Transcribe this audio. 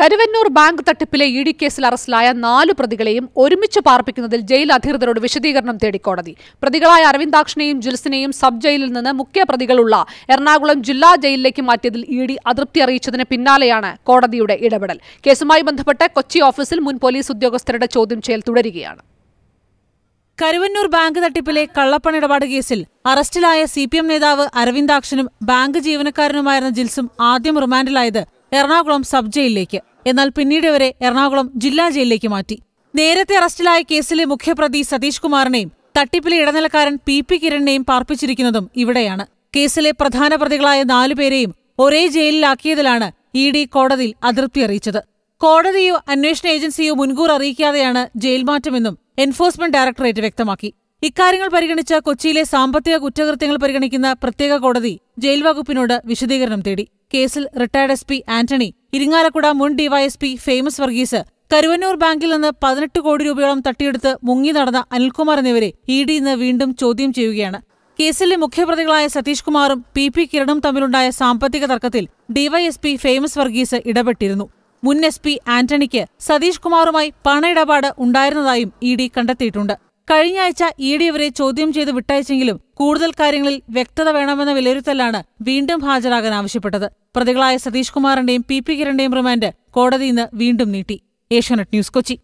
Karuvannur bank തട്ടിപ്പിലെ E D കേസിൽ അറസ്റ്റിലായ നാലു പ്രതികളെയും ഒരുമിച്ച് പാർപ്പിക്കുന്നതിൽ ജയിൽ അധികൃതരോട് വിശദീകരണം തേടി കോടതി പ്രതികളായ അരവിന്ദാക്ഷനെയും ജുൽസിനെയും സബ് ജയിലിൽ നിന്ന് മുഖ്യ പ്രതികളുള്ള എറണാകുളം ജില്ലാ ജയിലിലേക്ക് മാറ്റിയതിൽ ഇ ഡി അതൃപ്തി അറിയിച്ചതിന് പിന്നാലെയാണ് കോടതിയുടെ ഇടപെടൽ കേസുമായി ബന്ധപ്പെട്ട് കൊച്ചി ഓഫീസിൽ മുൻ പോലീസ് ഉദ്യോഗസ്ഥരുടെ ചോദ്യം ചെയ്യൽ തുടരുകയാണ് കരുവന്നൂർ ബാങ്ക് തട്ടിപ്പിലെ കള്ളപ്പണ ഇടപാട് കേസിൽ അറസ്റ്റിലായ സി പി എം നേതാവ് അരവിന്ദാക്ഷനും ബാങ്ക് ജീവനക്കാരനുമായിരുന്ന ജിൽസും ആദ്യം റിമാൻഡിലായത് എറണാകുളം സബ് ജയിലിലേക്ക് എന്നാൽ പിന്നീട് ഇവരെ എറണാകുളം ജില്ലാ ജയിലിലേക്ക് മാറ്റി നേരത്തെ അറസ്റ്റിലായ കേസിലെ മുഖ്യപ്രതി സതീഷ് കുമാറിനെയും തട്ടിപ്പിലെ ഇടനിലക്കാരൻ പി പി കിരണിനെയും പാർപ്പിച്ചിരിക്കുന്നതും ഇവിടെയാണ് കേസിലെ പ്രധാന പ്രതികളായ നാലുപേരെയും ഒരേ ജയിലിലാക്കിയതിലാണ് ഇ ഡി കോടതിയിൽ അതൃപ്തി അറിയിച്ചത് കോടതിയോ അന്വേഷണ ഏജൻസിയോ മുൻകൂർ അറിയിക്കാതെയാണ് ജയിൽ മാറ്റമെന്നും എൻഫോഴ്സ്മെന്റ് ഡയറക്ടറേറ്റ് വ്യക്തമാക്കി ഇക്കാര്യങ്ങൾ പരിഗണിച്ച കൊച്ചിയിലെ സാമ്പത്തിക കുറ്റകൃത്യങ്ങൾ പരിഗണിക്കുന്ന പ്രത്യേക കോടതി ജയിൽ വകുപ്പിനോട് വിശദീകരണം തേടി കേസിൽ retired S P Antony Irinjalakuda മുൻ ഡിവൈഎസ്പി ഫേമസ് വർഗീസ് കരുവന്നൂർ ബാങ്കിൽ നിന്ന് പതിനെട്ട് കോടി രൂപയോളം തട്ടിയെടുത്ത് മുങ്ങി നടന്ന അനിൽകുമാർ എന്നിവരെ ഇ ഡി ഇന്ന് വീണ്ടും ചോദ്യം ചെയ്യുകയാണ് കേസിലെ മുഖ്യപ്രതികളായ സതീഷ് കുമാറും പി പി കിരണും തമ്മിലുണ്ടായ സാമ്പത്തിക തർക്കത്തിൽ ഡിവൈഎസ്പി ഫേമസ് വർഗീസ് ഇടപെട്ടിരുന്നു മുൻ എസ് പി ആന്റണിക്ക് സതീഷ് കുമാറുമായി പണ ഇടപാട് ഉണ്ടായിരുന്നതായും ഇ ഡി കണ്ടെത്തിയിട്ടുണ്ട് ആഴ്ച ഇ ഡി ഇവരെ ചോദ്യം ചെയ്ത് വിട്ടയച്ചെങ്കിലും കൂടുതൽ കാര്യങ്ങളിൽ വ്യക്തത വേണമെന്ന വിലയിരുത്തലാണ് വീണ്ടും ഹാജരാകാൻ ആവശ്യപ്പെട്ടത് പ്രതികളായ സതീഷ് കുമാറിന്റെയും പി പി കിരണിന്റെയും റിമാൻഡ് കോടതി ഇന്ന് വീണ്ടും നീട്ടി ഏഷ്യാനെറ്റ് ന്യൂസ് കൊച്ചി